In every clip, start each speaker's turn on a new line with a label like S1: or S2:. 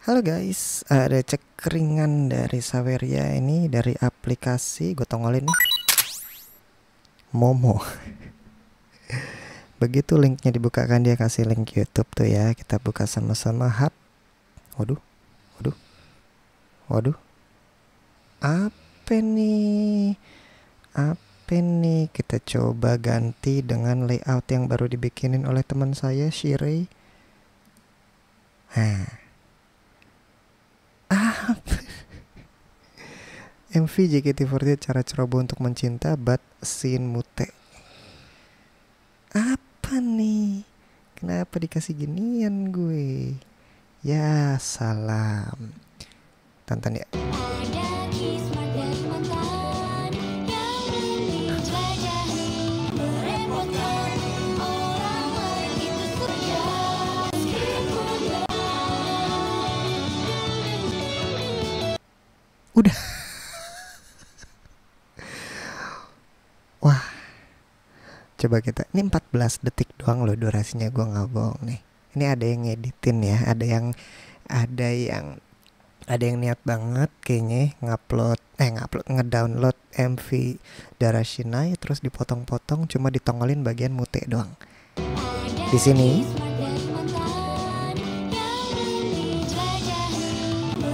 S1: Halo guys, ada cek keringan dari Saweria ini dari aplikasi gotong olin Momo. Begitu linknya dibukakan dia kasih link YouTube tuh ya. Kita buka sama-sama hap. Waduh. Waduh. Waduh. Apa nih? Apa nih? Kita coba ganti dengan layout yang baru dibikinin oleh teman saya Shirei. Hah MV JKT48 cara ceroboh untuk mencinta but Sin Mute. Apa nih? Kenapa dikasih ginian gue? Ya salam. Tantan ya. Ada. Coba kita, ini 14 detik doang loh durasinya gue nggak bohong nih. Ini ada yang ngeditin ya, ada yang ada yang ada yang niat banget kayaknya ngupload eh ngupload ngedownload MV Shinai ya, terus dipotong-potong cuma ditongolin bagian mute doang. Di sini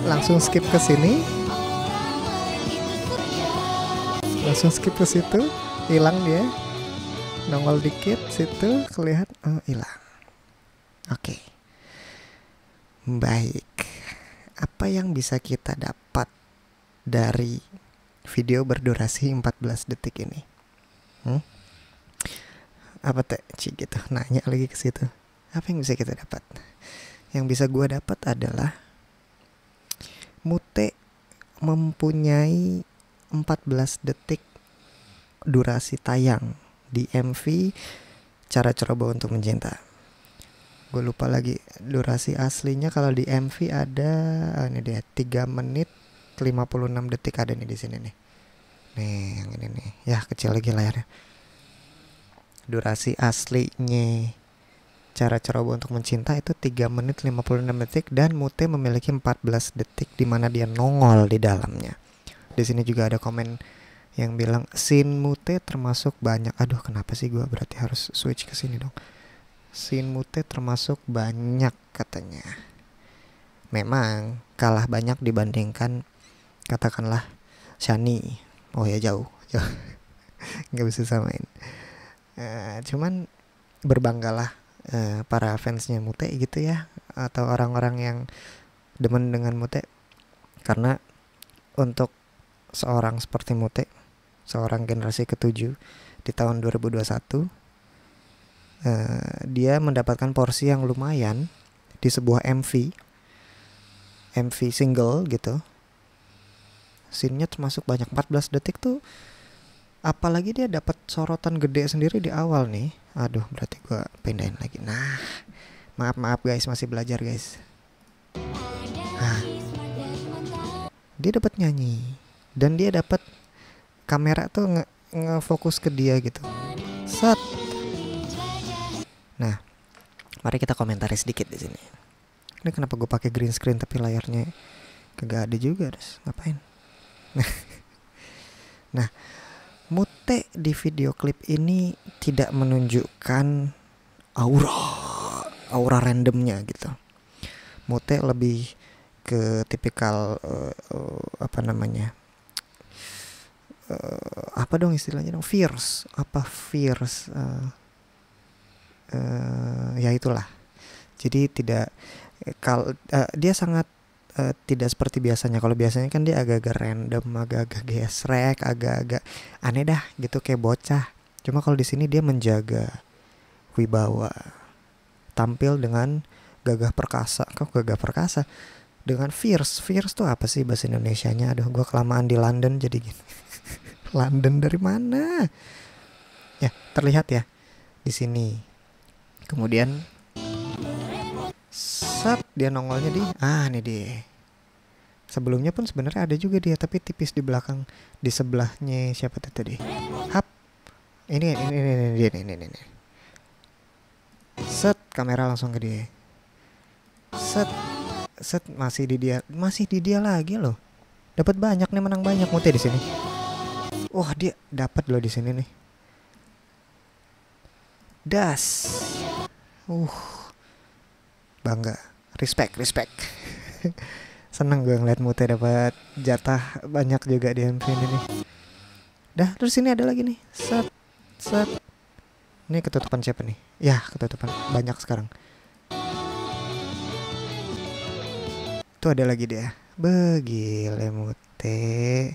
S1: langsung skip ke sini langsung skip ke situ hilang dia nongol dikit situ kelihat oh hilang oke okay. baik apa yang bisa kita dapat dari video berdurasi 14 detik ini hmm? apa teh cik gitu nanya lagi ke situ apa yang bisa kita dapat yang bisa gua dapat adalah mute mempunyai 14 detik durasi tayang di MV Cara ceroboh Untuk Mencinta. Gue lupa lagi durasi aslinya kalau di MV ada ah, ini dia 3 menit 56 detik ada nih di sini nih. Nih yang ini nih. Ya kecil lagi layarnya. Durasi aslinya cara ceroboh untuk mencinta itu 3 menit 56 detik dan Mute memiliki 14 detik di mana dia nongol di dalamnya. Di sini juga ada komen yang bilang sin mute termasuk banyak aduh kenapa sih gue berarti harus switch ke sini dong sin mute termasuk banyak katanya memang kalah banyak dibandingkan katakanlah Shani oh ya jauh jauh nggak bisa samain uh, cuman berbanggalah uh, para fansnya mute gitu ya atau orang-orang yang demen dengan mute karena untuk seorang seperti Mute seorang generasi ketujuh di tahun 2021 uh, eh, dia mendapatkan porsi yang lumayan di sebuah MV MV single gitu scene-nya termasuk banyak 14 detik tuh apalagi dia dapat sorotan gede sendiri di awal nih aduh berarti gua pindahin lagi nah maaf maaf guys masih belajar guys Hah. dia dapat nyanyi dan dia dapat kamera tuh nge ngefokus ke dia gitu set nah mari kita komentari sedikit di sini ini kenapa gue pakai green screen tapi layarnya kagak ada juga terus ngapain nah nah mute di video klip ini tidak menunjukkan aura aura randomnya gitu mute lebih ke tipikal uh, uh, apa namanya uh, apa dong istilahnya dong fierce apa fierce uh, uh, ya itulah jadi tidak kal uh, dia sangat uh, tidak seperti biasanya kalau biasanya kan dia agak-agak random agak-agak gesrek agak-agak aneh dah gitu kayak bocah cuma kalau di sini dia menjaga wibawa tampil dengan gagah perkasa kok gagah perkasa dengan fierce fierce tuh apa sih bahasa Indonesia nya aduh gue kelamaan di London jadi gini London dari mana? Ya, terlihat ya di sini. Kemudian set dia nongolnya di ah ini dia. Sebelumnya pun sebenarnya ada juga dia tapi tipis di belakang di sebelahnya siapa tuh tadi? Hap. Ini ini ini ini ini ini. ini, ini. Set kamera langsung ke dia. Set set masih di dia masih di dia lagi loh. Dapat banyak nih menang banyak mute di sini wah dia dapat loh di sini nih das uh bangga respect respect seneng gue ngeliat mute dapat jatah banyak juga di MV ini nih. dah terus ini ada lagi nih set set ini ketutupan siapa nih ya ketutupan banyak sekarang Tuh ada lagi dia begile mute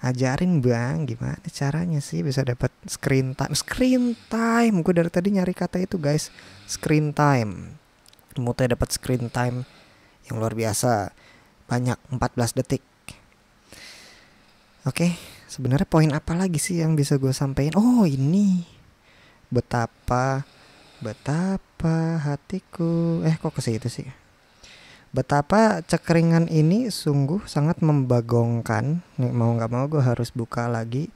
S1: ajarin bang gimana caranya sih bisa dapat screen time screen time gue dari tadi nyari kata itu guys screen time mulai ya, dapat screen time yang luar biasa banyak 14 detik oke okay, sebenarnya poin apa lagi sih yang bisa gue sampaikan oh ini betapa betapa hatiku eh kok ke situ sih Betapa cekeringan ini sungguh sangat membagongkan. Nih, mau nggak mau gue harus buka lagi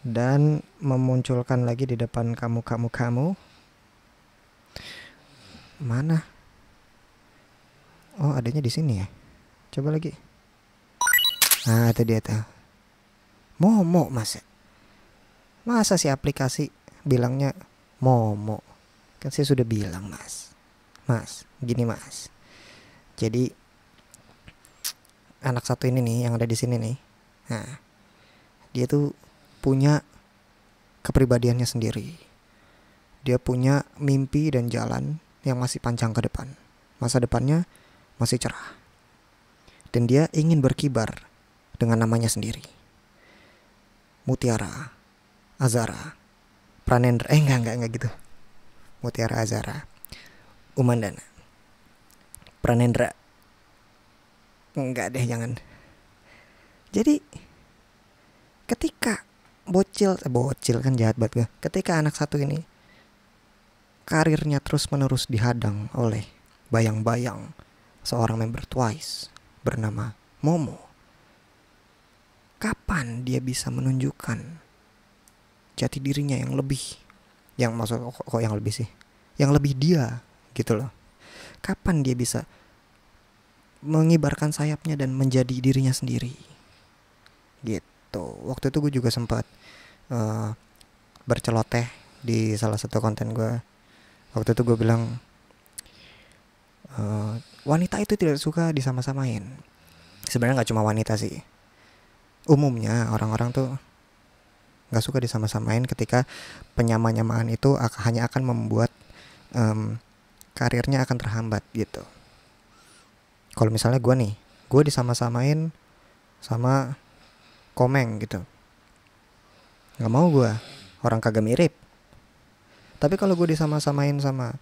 S1: dan memunculkan lagi di depan kamu kamu kamu. Mana? Oh, adanya di sini ya. Coba lagi. Nah, itu dia tuh. Momo masa. Masa sih aplikasi bilangnya Momo. Kan saya sudah bilang, Mas. Mas, gini, Mas jadi anak satu ini nih yang ada di sini nih. Nah, dia tuh punya kepribadiannya sendiri. Dia punya mimpi dan jalan yang masih panjang ke depan. Masa depannya masih cerah. Dan dia ingin berkibar dengan namanya sendiri. Mutiara, Azara, Pranendra, eh enggak, enggak, enggak gitu. Mutiara Azara, Umandana. Pranendra enggak deh jangan jadi ketika bocil eh, bocil kan jahat banget gue ketika anak satu ini karirnya terus menerus dihadang oleh bayang-bayang seorang member Twice bernama Momo kapan dia bisa menunjukkan jati dirinya yang lebih yang maksud kok, kok yang lebih sih yang lebih dia gitu loh kapan dia bisa mengibarkan sayapnya dan menjadi dirinya sendiri gitu waktu itu gue juga sempat uh, berceloteh di salah satu konten gue waktu itu gue bilang uh, wanita itu tidak suka disama-samain sebenarnya nggak cuma wanita sih umumnya orang-orang tuh nggak suka disama-samain ketika penyama-nyamaan itu hanya akan membuat um, karirnya akan terhambat gitu kalau misalnya gue nih gue disama-samain sama komeng gitu Gak mau gue orang kagak mirip tapi kalau gue disama-samain sama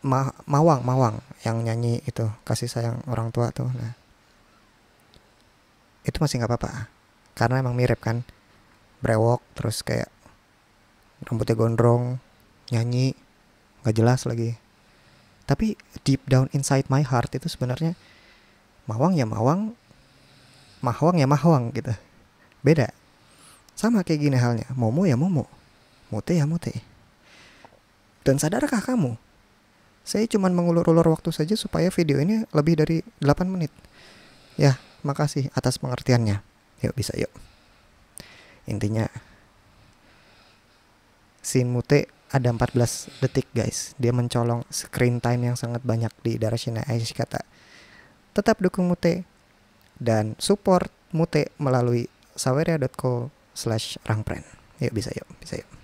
S1: Ma mawang mawang yang nyanyi itu kasih sayang orang tua tuh nah itu masih nggak apa-apa karena emang mirip kan brewok terus kayak rambutnya gondrong nyanyi nggak jelas lagi tapi deep down inside my heart itu sebenarnya mawang ya mawang mahwang ya mahwang gitu beda sama kayak gini halnya momo ya momo mute ya mute dan sadarkah kamu saya cuma mengulur-ulur waktu saja supaya video ini lebih dari 8 menit ya makasih atas pengertiannya yuk bisa yuk intinya sin mute ada 14 detik guys. Dia mencolong screen time yang sangat banyak di Darashina kata. Tetap dukung Mute dan support Mute melalui saweria.co slash rangpren. Yuk bisa yuk, bisa yuk.